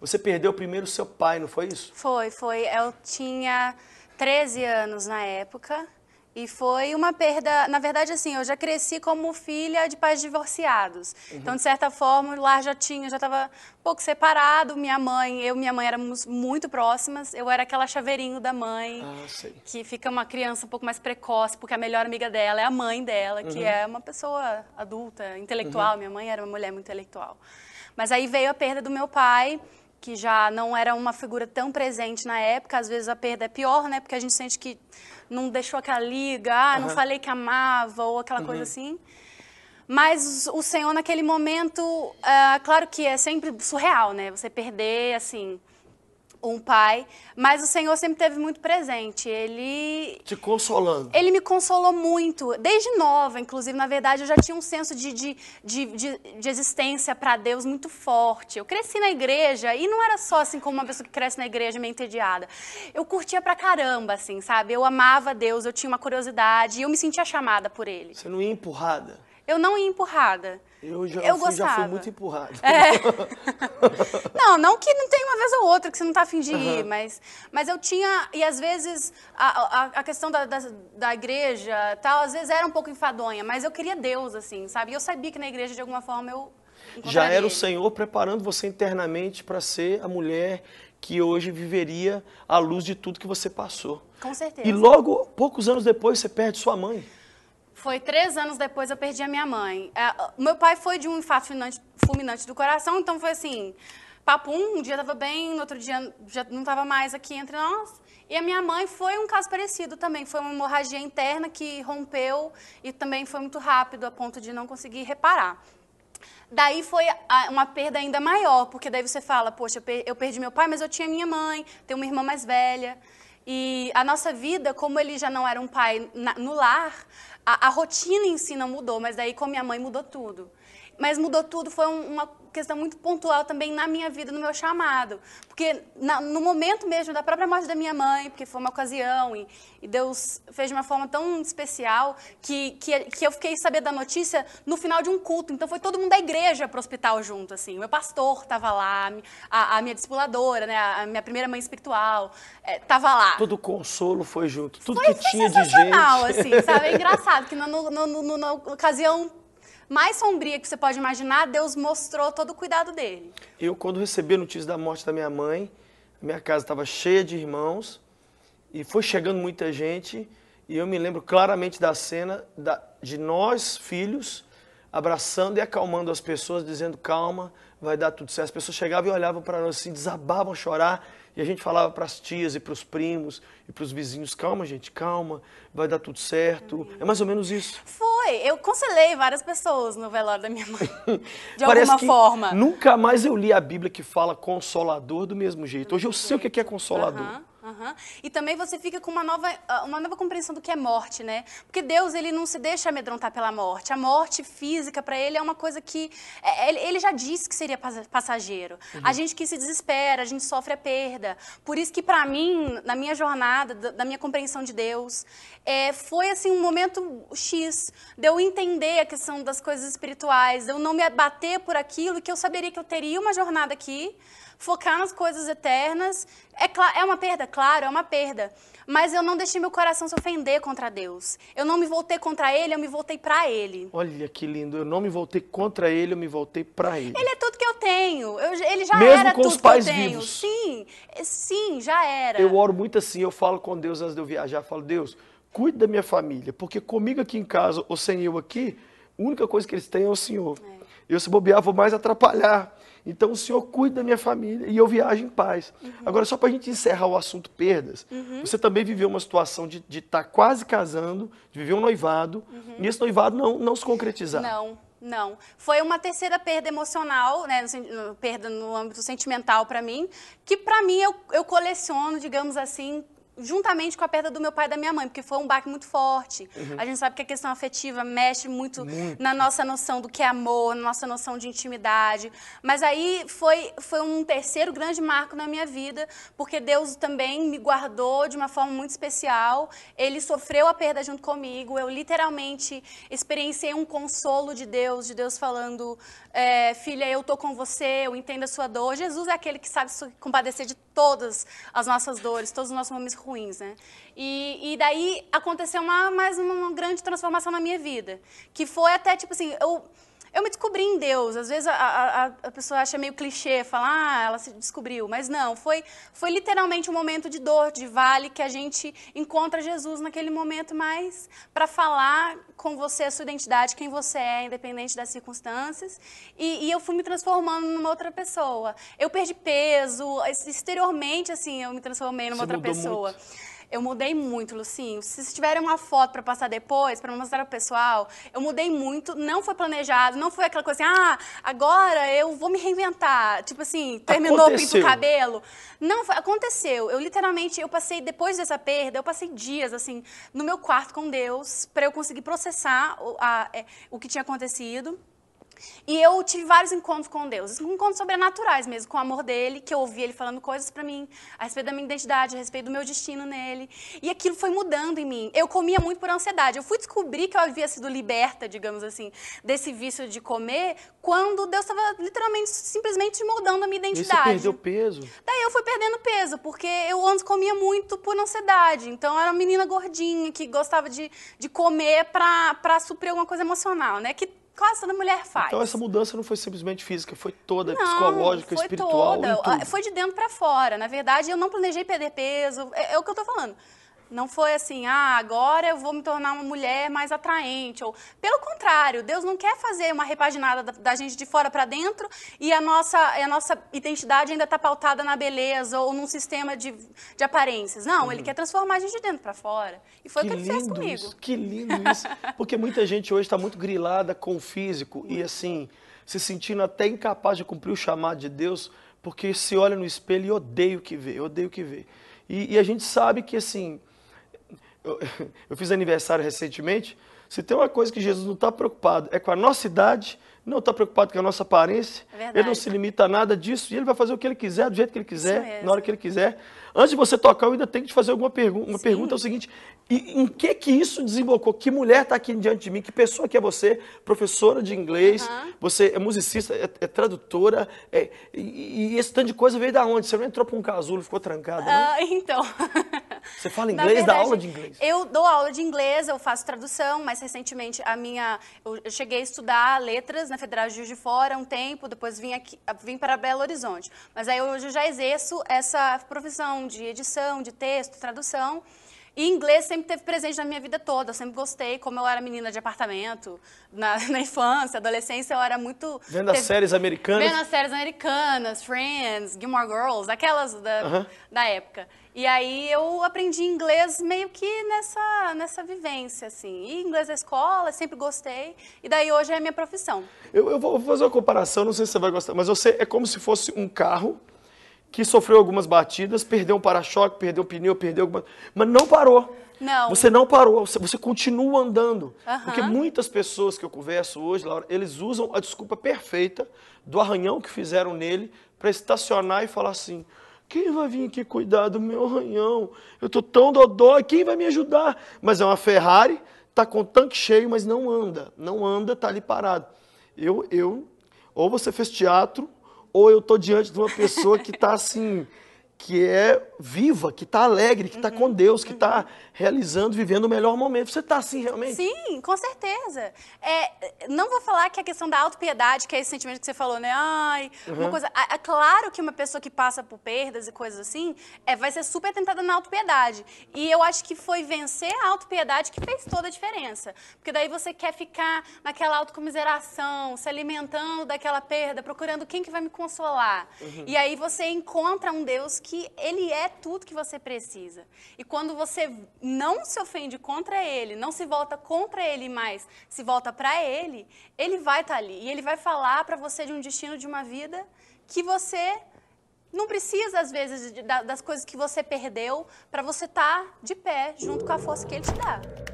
Você perdeu primeiro seu pai, não foi isso? Foi, foi. Eu tinha 13 anos na época. E foi uma perda, na verdade, assim, eu já cresci como filha de pais divorciados. Uhum. Então, de certa forma, lá já tinha, já estava um pouco separado. Minha mãe, eu e minha mãe éramos muito próximas. Eu era aquela chaveirinho da mãe, ah, que fica uma criança um pouco mais precoce, porque a melhor amiga dela é a mãe dela, que uhum. é uma pessoa adulta, intelectual. Uhum. Minha mãe era uma mulher muito intelectual. Mas aí veio a perda do meu pai que já não era uma figura tão presente na época, às vezes a perda é pior, né? Porque a gente sente que não deixou aquela liga, ah, uhum. não falei que amava, ou aquela uhum. coisa assim. Mas o Senhor, naquele momento, uh, claro que é sempre surreal, né? Você perder, assim, um pai, mas o Senhor sempre teve muito presente. Ele te consolando. Ele me consolou muito, desde nova, inclusive. Na verdade, eu já tinha um senso de, de, de, de, de existência para Deus muito forte. Eu cresci na igreja e não era só assim como uma pessoa que cresce na igreja meio entediada. Eu curtia pra caramba, assim, sabe? Eu amava Deus, eu tinha uma curiosidade, eu me sentia chamada por Ele. Você não ia empurrada? Eu não ia empurrada. Eu já, eu fui, já fui muito empurrada. É. não, não que não tem uma vez ou outra que você não está afim de ir, uhum. mas, mas eu tinha, e às vezes a, a, a questão da, da, da, igreja tal, às vezes era um pouco enfadonha, mas eu queria Deus, assim, sabe? E eu sabia que na igreja, de alguma forma, eu. Já era ele. o Senhor preparando você internamente para ser a mulher que hoje viveria à luz de tudo que você passou. Com certeza. E logo, poucos anos depois, você perde sua mãe. Foi três anos depois eu perdi a minha mãe. É, meu pai foi de um infarto fulminante, fulminante do coração, então foi assim, papo um, um dia estava bem, no outro dia já não estava mais aqui entre nós. E a minha mãe foi um caso parecido também, foi uma hemorragia interna que rompeu e também foi muito rápido a ponto de não conseguir reparar. Daí foi uma perda ainda maior, porque daí você fala, poxa, eu perdi meu pai, mas eu tinha minha mãe, tenho uma irmã mais velha. E a nossa vida, como ele já não era um pai no lar, a, a, rotina em si não mudou, mas daí com a minha mãe mudou tudo. Mas mudou tudo, foi um, uma questão muito pontual também na minha vida, no meu chamado. Porque na, no momento mesmo da própria morte da minha mãe, porque foi uma ocasião e, e, Deus fez de uma forma tão especial que, que, que eu fiquei sabendo da notícia no final de um culto. Então foi todo mundo da igreja para o hospital junto, assim. O meu pastor estava lá, a, a, minha discipuladora, né, a minha primeira mãe espiritual estava é, lá. Todo o consolo foi junto, tudo foi, que foi tinha de gente. Assim, sabe? É engraçado que na, no, no, no, na ocasião mais sombria que você pode imaginar, Deus mostrou todo o cuidado dele. Eu, quando recebi a notícia da morte da minha mãe, minha casa estava cheia de irmãos e foi chegando muita gente. E eu me lembro claramente da cena da, de nós, filhos, abraçando e acalmando as pessoas, dizendo: calma, vai dar tudo certo. As pessoas chegavam e olhavam para nós assim, desabavam a chorar, e a gente falava para as tias e para os primos e para os vizinhos, calma, gente, calma, vai dar tudo certo. É mais ou menos isso. Foi, eu conselhei várias pessoas no velório da minha mãe, de alguma forma. Nunca mais eu li a Bíblia que fala consolador do mesmo jeito. Hoje eu sei o que é consolador. Uhum. Uhum. E também você fica com uma nova, ah, uma nova compreensão do que é morte, né? Porque Deus ele não se deixa amedrontar pela morte. A morte física para ele é uma coisa que é, é, ele já disse que seria passageiro. Uhum. A gente que se desespera, a gente sofre a perda. Por isso que para mim, na minha jornada, da minha compreensão de Deus, é, foi assim um momento X de eu entender a questão das coisas espirituais, de eu não me abater por aquilo que eu saberia que eu teria uma jornada aqui focar nas coisas eternas. É, é uma perda? Claro, é uma perda. Mas eu não deixei meu coração se ofender contra Deus. Eu não me voltei contra Ele, eu me voltei para Ele. Olha que lindo. Eu não me voltei contra Ele, eu me voltei para Ele. Ele é tudo que eu tenho. Eu, ele já Mesmo era com tudo os pais que eu tenho. Vivos. Sim, é, sim, já era. Eu oro muito assim, eu falo com Deus antes de eu viajar. Eu falo, Deus, cuide da minha família. Porque comigo aqui em casa, ou sem eu aqui, a única coisa que eles têm é o Senhor. É. Eu, se bobear, vou mais atrapalhar. Então o Senhor cuida da minha família e eu viajo em paz. Uhum. Agora, só para a gente encerrar o assunto perdas, uhum. você também viveu uma situação de estar tá quase casando, de viver um noivado, uhum. e esse noivado não, não se concretizar. Não. Não, foi uma terceira perda emocional, né, perda no âmbito sentimental para mim, que para mim eu, eu coleciono, digamos assim, juntamente com a perda do meu pai e da minha mãe, porque foi um baque muito forte. Uhum. A gente sabe que a questão afetiva mexe muito, muito, na nossa noção do que é amor, na nossa noção de intimidade. Mas aí foi, foi um terceiro grande marco na minha vida, porque Deus também me guardou de uma forma muito especial. Ele sofreu a perda junto comigo. Eu literalmente experienciei um consolo de Deus, de Deus falando: é, filha, eu tô com você, eu entendo a sua dor. Jesus é aquele que sabe compadecer de todas as nossas dores, todos os nossos momentos ruins ruins, né? E, e daí aconteceu uma, mais uma, uma grande transformação na minha vida, que foi até, tipo assim, eu eu me descobri em Deus. Às vezes a, a, a pessoa acha meio clichê, fala, ah, ela se descobriu. Mas não, foi, foi literalmente um momento de dor, de vale, que a gente encontra Jesus naquele momento mais para falar com você a sua identidade, quem você é, independente das circunstâncias. E, e eu fui me transformando numa outra pessoa. Eu perdi peso, exteriormente, assim, eu me transformei numa você outra pessoa. Muito. Eu mudei muito, Lucinho. Se vocês tiverem uma foto para passar depois, para mostrar pro pessoal, eu mudei muito. Não foi planejado, não foi aquela coisa assim, ah, agora eu vou me reinventar. Tipo assim, terminou aconteceu. o pinto cabelo. Não, foi, aconteceu. Eu literalmente, eu passei, depois dessa perda, eu passei dias, assim, no meu quarto com Deus, para eu conseguir processar o, a, é, o que tinha acontecido. E eu tive vários encontros com Deus, encontros sobrenaturais mesmo, com o amor dele, que eu ouvi ele falando coisas para mim, a respeito da minha identidade, a respeito do meu destino nele. E aquilo foi mudando em mim. Eu comia muito por ansiedade. Eu fui descobrir que eu havia sido liberta, digamos assim, desse vício de comer, quando Deus estava literalmente, simplesmente mudando a minha identidade. E você perdeu peso? Daí eu fui perdendo peso, porque eu antes comia muito por ansiedade. Então eu era uma menina gordinha que gostava de, de comer para suprir alguma coisa emocional, né? Que classe, toda mulher faz. Então essa mudança não foi simplesmente física, foi toda não, psicológica, foi espiritual. Toda. Foi de dentro para fora. Na verdade, eu não planejei perder peso. É, é o que eu tô falando. Não foi assim, ah, agora eu vou me tornar uma mulher mais atraente. Ou, pelo contrário, Deus não quer fazer uma repaginada da, da gente de fora para dentro e a nossa, a nossa identidade ainda está pautada na beleza ou num sistema de, de aparências. Não, ele uhum. quer transformar a gente de dentro para fora. E foi que o que ele fez comigo. Isso, que lindo isso. Porque muita gente hoje está muito grilada com o físico e assim, se sentindo até incapaz de cumprir o chamado de Deus, porque se olha no espelho e odeia o que vê, odeia o que vê. E, e a gente sabe que assim eu, eu fiz aniversário recentemente, se tem uma coisa que Jesus não está preocupado, é com a nossa idade, não está preocupado com a nossa aparência, Verdade. É ele não se limita a nada disso e ele vai fazer o que ele quiser, do jeito que ele quiser, na hora que ele quiser. Antes de você tocar, eu ainda tenho que te fazer alguma pergunta. Uma Sim. pergunta é o seguinte: em que que isso desembocou? Que mulher está aqui diante de mim? Que pessoa que é você? Professora de inglês, uhum. você é musicista, é, é tradutora, é, e, e, esse tanto de coisa veio da onde? Você não entrou para um casulo, ficou trancada, Uh, então. você fala inglês, verdade, dá aula de inglês? Eu dou aula de inglês, eu faço tradução, mas recentemente a minha. Eu cheguei a estudar letras na Federal de Juiz de Fora um tempo, depois vim, aqui, vim para Belo Horizonte. Mas aí hoje eu já exerço essa profissão de edição, de texto, tradução. E inglês sempre teve presente na minha vida toda, eu sempre gostei, como eu era menina de apartamento, na, na infância, adolescência, eu era muito... Vendo teve, as séries americanas? Vendo as séries americanas, Friends, Gilmore Girls, aquelas da, da época. E aí eu aprendi inglês meio que nessa, nessa vivência, assim. E inglês na escola, sempre gostei, e daí hoje é a minha profissão. Eu, eu vou fazer uma comparação, não sei se você vai gostar, mas você é como se fosse um carro que sofreu algumas batidas, perdeu um para-choque, perdeu um pneu, perdeu alguma. Mas não parou. Não. Você não parou, você continua andando. Uhum. Porque muitas pessoas que eu converso hoje, Laura, eles usam a desculpa perfeita do arranhão que fizeram nele para estacionar e falar assim: quem vai vir aqui cuidar do meu arranhão? Eu estou tão dodói, quem vai me ajudar? Mas é uma Ferrari, tá com o tanque cheio, mas não anda. Não anda, tá ali parado. Eu, eu, ou você fez teatro, ou eu tô diante de uma pessoa que tá assim que é viva, que está alegre, que está uhum, com Deus, que está uhum. realizando, vivendo o melhor momento. Você está assim realmente? Sim, com certeza. É, não vou falar que a questão da autopiedade, que é esse sentimento que você falou, né? Ai, uhum. uma coisa. É, claro que uma pessoa que passa por perdas e coisas assim é, vai ser super tentada na autopiedade. E eu acho que foi vencer a autopiedade que fez toda a diferença. Porque daí você quer ficar naquela autocomiseração, se alimentando daquela perda, procurando quem que vai me consolar. Uhum. E aí você encontra um Deus que que ele é tudo que você precisa. E quando você não se ofende contra ele, não se volta contra ele mais, se volta para ele, ele vai estar tá ali e ele vai falar para você de um destino de uma vida que você não precisa, às vezes, de, de, das coisas que você perdeu para você estar tá de pé junto com a força que ele te dá.